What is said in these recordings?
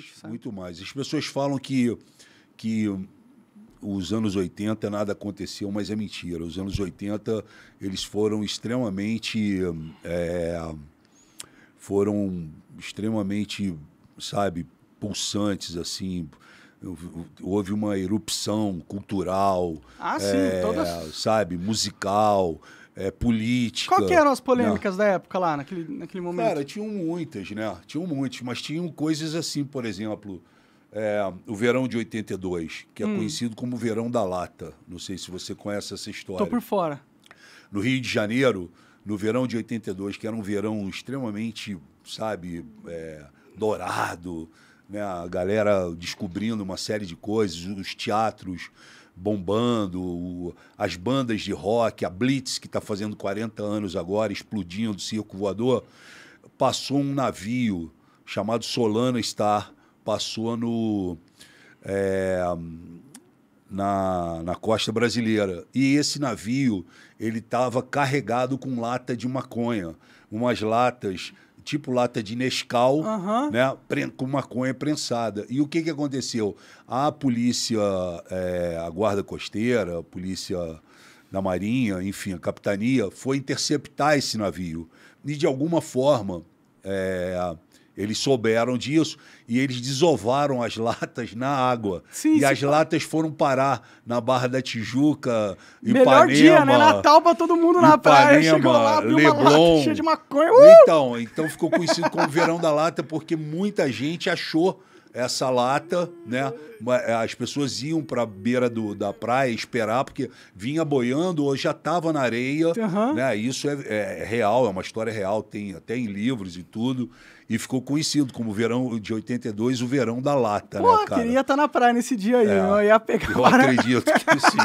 gente, sabe? Muito mais. As pessoas falam que, que os anos 80 nada aconteceu, mas é mentira. Os anos 80, eles foram extremamente... É, foram extremamente, sabe, pulsantes, assim houve uma erupção cultural, ah, sim, é, sabe, musical é, política. Qual que eram as polêmicas né? da época lá, naquele, naquele momento? Cara, tinham muitas, né? Tinham muitas, mas tinham coisas assim, por exemplo, é, o verão de 82, que é hum. conhecido como verão da lata. Não sei se você conhece essa história. Tô por fora. No Rio de Janeiro, no verão de 82, que era um verão extremamente, sabe, é, dourado, né? a galera descobrindo uma série de coisas, os teatros bombando, o, as bandas de rock, a Blitz, que está fazendo 40 anos agora, explodindo, circo voador, passou um navio chamado Solana Star, passou no. É, na, na costa brasileira. E esse navio ele estava carregado com lata de maconha, umas latas tipo lata de Nescau, uhum. né, com maconha prensada. E o que, que aconteceu? A polícia, é, a guarda costeira, a polícia da marinha, enfim, a capitania, foi interceptar esse navio. E, de alguma forma, é, eles souberam disso e eles desovaram as latas na água. Sim, e as latas foram parar na Barra da Tijuca, Ipanema... Melhor dia, né? Natal pra todo mundo na Ipanema, praia. Chegou lá, Leblon. uma lata cheia de maconha. Uh! Então, então ficou conhecido como Verão da Lata porque muita gente achou essa lata, né? É, as pessoas iam para a beira do, da praia esperar, porque vinha boiando ou já estava na areia. Uhum. Né? Isso é, é, real, é uma história real, tem até em livros e tudo. E ficou conhecido como verão de 82, o verão da lata. Né, pô, né, cara? queria estar tá na praia nesse dia aí, é, eu ia pegar. Eu acredito que sim.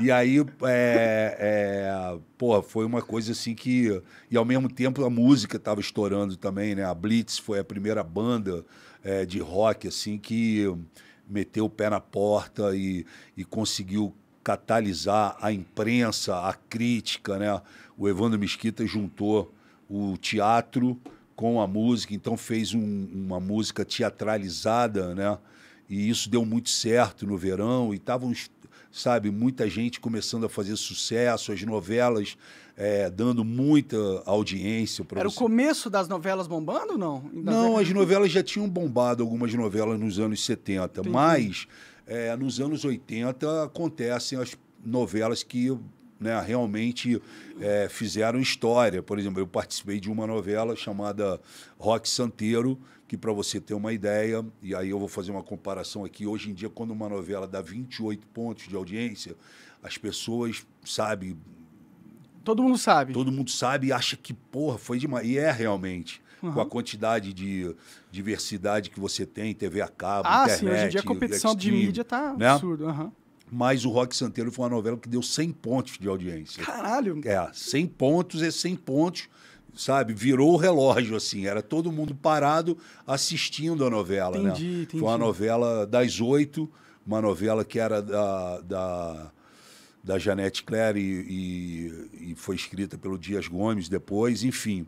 E aí, é, é, pô, foi uma coisa assim que. E ao mesmo tempo a música estava estourando também, né? A Blitz foi a primeira banda é, de rock, assim, que meteu o pé na porta e, e conseguiu catalisar a imprensa, a crítica, né? O Evandro Mesquita juntou o teatro com a música, então fez um, uma música teatralizada, né? E isso deu muito certo no verão e estavam sabe? Muita gente começando a fazer sucesso, as novelas é, dando muita audiência. Era você. o começo das novelas bombando ou não? não, as novelas já tinham bombado, algumas novelas nos anos 70, Entendi. mas é, nos anos 80 acontecem as novelas que né, realmente é, fizeram história. Por exemplo, eu participei de uma novela chamada Rock Santeiro, que para você ter uma ideia, e aí eu vou fazer uma comparação aqui, hoje em dia, quando uma novela dá 28 pontos de audiência, as pessoas, sabe... Todo mundo sabe. Todo mundo sabe e acha que, porra, foi demais. E é realmente. Uhum. com a quantidade de diversidade que você tem, TV a cabo, ah, internet... Ah, sim, hoje em dia a competição de mídia está né? absurda. Uhum. Mas o Rock Santeiro foi uma novela que deu 100 pontos de audiência. Caralho! É, 100 pontos é 100 pontos, sabe? Virou o relógio, assim. Era todo mundo parado assistindo a novela, entendi, né? Entendi. Foi uma novela das oito, uma novela que era da, da, da Janete Clare e, e, e foi escrita pelo Dias Gomes depois, enfim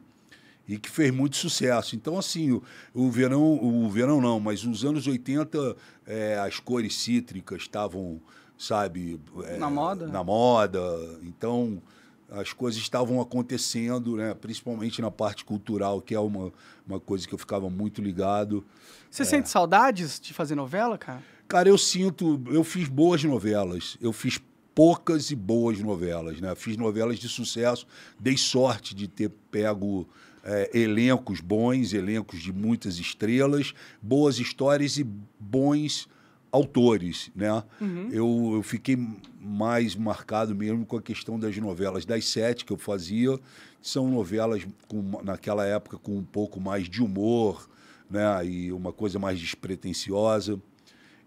e que fez muito sucesso. Então, assim, o, o, verão, o verão não, mas nos anos 80 é, as cores cítricas estavam sabe? É, na moda? Na moda. Então, as coisas estavam acontecendo, né? principalmente na parte cultural, que é uma, uma coisa que eu ficava muito ligado. Você é. sente saudades de fazer novela, cara? Cara, eu sinto. Eu fiz boas novelas. Eu fiz poucas e boas novelas, né? Fiz novelas de sucesso. Dei sorte de ter pego é, elencos bons, elencos de muitas estrelas, boas histórias e bons autores, né? Uhum. Eu, eu fiquei mais marcado mesmo com a questão das novelas. Das sete que eu fazia, são novelas com, naquela época com um pouco mais de humor, né? E uma coisa mais despretensiosa.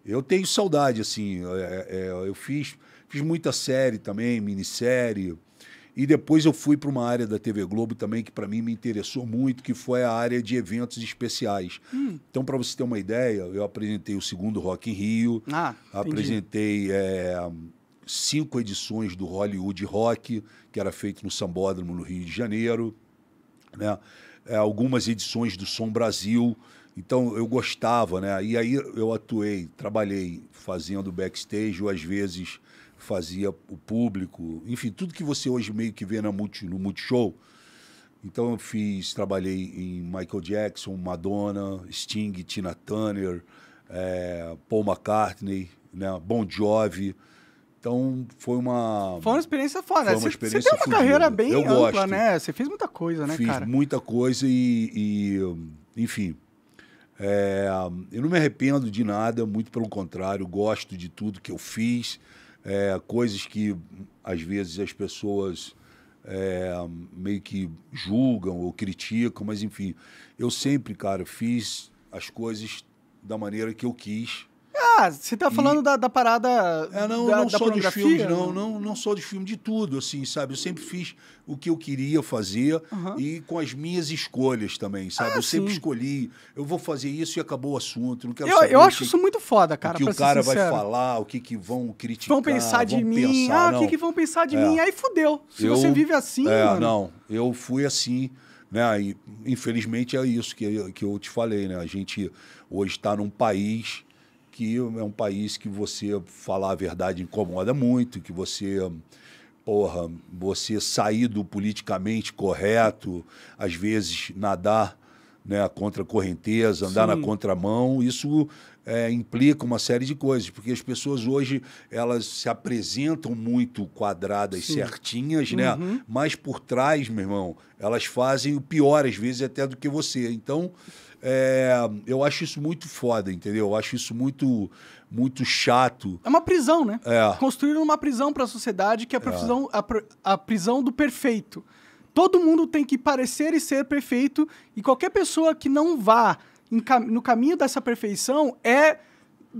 Eu tenho saudade, assim. É, é, eu fiz, fiz muita série também, minissérie. E depois eu fui para uma área da TV Globo também que para mim me interessou muito, que foi a área de eventos especiais. Hum. Então, para você ter uma ideia, eu apresentei o segundo Rock em Rio, ah, apresentei é, cinco edições do Hollywood Rock, que era feito no Sambódromo, no Rio de Janeiro, né? É, algumas edições do Som Brasil. Então, eu gostava, né? E aí eu atuei, trabalhei fazendo backstage ou às vezes fazia o público, enfim, tudo que você hoje meio que vê na multi, no Multishow. Então eu fiz, trabalhei em Michael Jackson, Madonna, Sting, Tina Turner, é, Paul McCartney, né, Bon Jovi. Então foi uma. Foi uma experiência foda. Foi uma né? experiência você, você tem uma carreira bem eu ampla, gosto. né? Você fez muita coisa, né, fiz cara? Fiz muita coisa e, e enfim. É, eu não me arrependo de nada, muito pelo contrário, gosto de tudo que eu fiz é, coisas que às vezes as pessoas é, meio que julgam ou criticam, mas enfim, eu sempre, cara, fiz as coisas da maneira que eu quis ah, você tá falando e... da, da, parada. Eu é, não, da, não da sou de filmes, né? não, não. Não sou de filme de tudo, assim, sabe? Eu sempre fiz o que eu queria fazer uhum. e com as minhas escolhas também, sabe? Ah, eu sempre escolhi, eu vou fazer isso e acabou o assunto. Não quero eu, saber eu acho que, isso muito foda, cara. O que o cara vai falar, o que, que vão criticar. Vão pensar de mim. Pensar, ah, o que, que vão pensar de é. mim? Aí fudeu. Se eu, você vive assim. É, mano. não. Eu fui assim. Né? E, infelizmente é isso que, que eu te falei, né? A gente hoje está num país que é um país que você falar a verdade incomoda muito, que você porra, você sair do politicamente correto, às vezes nadar né, contra a correnteza, andar Sim. na contramão, isso é, implica uma série de coisas, porque as pessoas hoje elas se apresentam muito quadradas, Sim. certinhas, né, uhum. né? Mas por trás, meu irmão, elas fazem o pior às vezes até do que você. Então, é, eu acho isso muito foda, entendeu? Eu acho isso muito muito chato. É uma prisão, né? É. Construíram uma prisão para a sociedade que é a, é. prisão, é. a, a prisão do perfeito. Todo mundo tem que parecer e ser perfeito e qualquer pessoa que não vá no caminho dessa perfeição é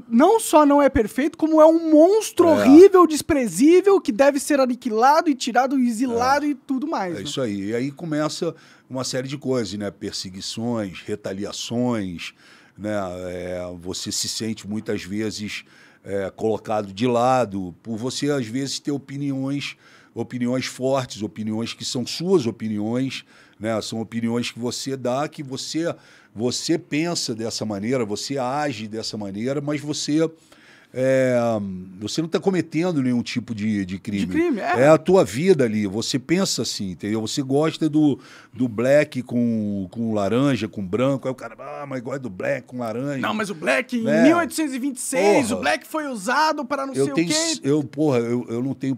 não só não é perfeito, como é um monstro é. horrível, desprezível, que deve ser aniquilado e tirado, exilado é. e tudo mais. É né? isso aí. E aí começa uma série de coisas, né? Perseguições, retaliações, né? É, você se sente muitas vezes é, colocado de lado, por você às vezes ter opiniões, opiniões fortes, opiniões que são suas opiniões, né? São opiniões que você dá, que você você pensa dessa maneira, você age dessa maneira, mas você é, você não está cometendo nenhum tipo de, de crime. De crime é. é. a tua vida ali. Você pensa assim, entendeu? Você gosta do, do black com, com laranja, com branco. Aí o cara, ah, mas gosta do black com laranja. Não, mas o black em 1826, é. porra, o black foi usado para não eu sei tenho, o quê. Eu, porra, eu, eu não tenho